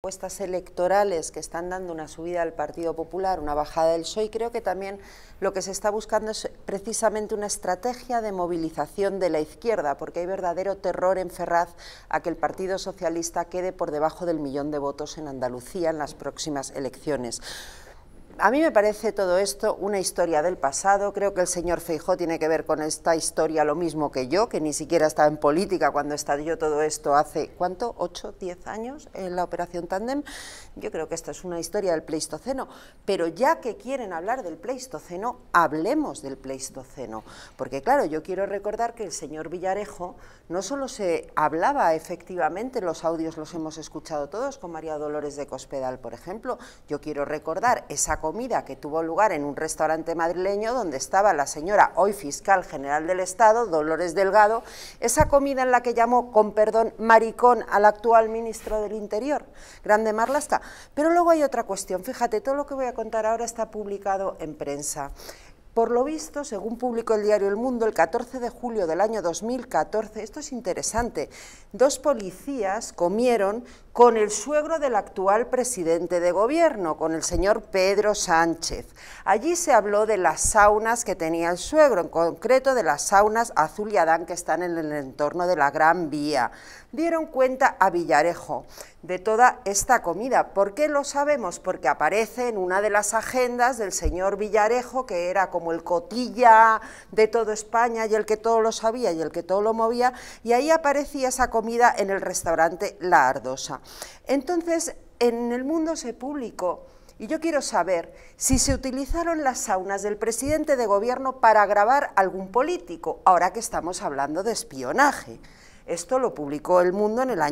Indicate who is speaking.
Speaker 1: propuestas electorales que están dando una subida al Partido Popular, una bajada del PSOE, y creo que también lo que se está buscando es precisamente una estrategia de movilización de la izquierda, porque hay verdadero terror en Ferraz a que el Partido Socialista quede por debajo del millón de votos en Andalucía en las próximas elecciones a mí me parece todo esto una historia del pasado. Creo que el señor Feijó tiene que ver con esta historia lo mismo que yo, que ni siquiera estaba en política cuando estalló todo esto hace, ¿cuánto? ¿8, 10 años en eh, la operación Tandem? Yo creo que esta es una historia del Pleistoceno. Pero ya que quieren hablar del Pleistoceno, hablemos del Pleistoceno. Porque claro, yo quiero recordar que el señor Villarejo no solo se hablaba efectivamente, los audios los hemos escuchado todos con María Dolores de Cospedal, por ejemplo. Yo quiero recordar esa comida que tuvo lugar en un restaurante madrileño donde estaba la señora, hoy fiscal general del Estado, Dolores Delgado, esa comida en la que llamó, con perdón, maricón al actual ministro del Interior, Grande Marlasca. Pero luego hay otra cuestión, fíjate, todo lo que voy a contar ahora está publicado en prensa. Por lo visto, según publicó el diario El Mundo, el 14 de julio del año 2014, esto es interesante, dos policías comieron con el suegro del actual presidente de gobierno, con el señor Pedro Sánchez. Allí se habló de las saunas que tenía el suegro, en concreto de las saunas Azul y Adán que están en el entorno de la Gran Vía. Dieron cuenta a Villarejo de toda esta comida. ¿Por qué lo sabemos? Porque aparece en una de las agendas del señor Villarejo, que era como el cotilla de toda España y el que todo lo sabía y el que todo lo movía, y ahí aparecía esa comida en el restaurante La Ardosa. Entonces, en el mundo se publicó y yo quiero saber si se utilizaron las saunas del presidente de gobierno para grabar algún político, ahora que estamos hablando de espionaje. Esto lo publicó El Mundo en el año